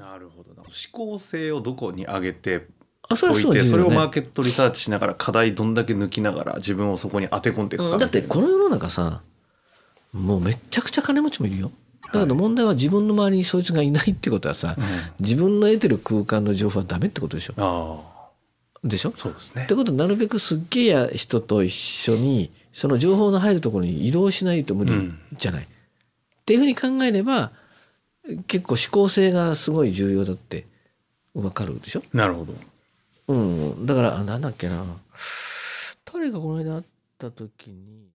なるほどな。指性をどこに上げてあそれはそうそれをマーケットリサーチしながら課題どんだけ抜きながら自分をそこに当て込んでいくか、うん、だってこの世の中さもうめちゃくちゃ金持ちもいるよだけど問題は自分の周りにそいつがいないってことはさ、自分の得てる空間の情報はダメってことでしょでしょそうですねってことなるべくすっげえや人と一緒にその情報の入るところに移動しないと無理じゃない、うん、っていうふうに考えれば結構指向性がすごい重要だってわかるでしょなるほど。うん、だからなんだっけな誰がこの間会った時に。